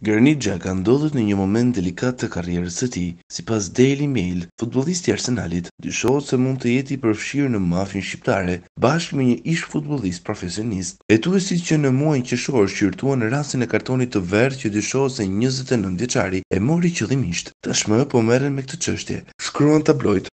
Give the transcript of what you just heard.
Gërnigja ka ndodhët në një moment delikat të karrierës të ti, si pas Daily Mail, futbolisti Arsenalit, dyshohet se mund të jeti përfshirë në mafin shqiptare, bashkë me një ish futbolist profesionist. E tu e si që në muajnë që shohër shqyrtua në rasin e kartonit të verë që dyshohet se 29 vjeçari e mori qëllimisht, tashmë po meren me këtë qështje, shkruan tabloid,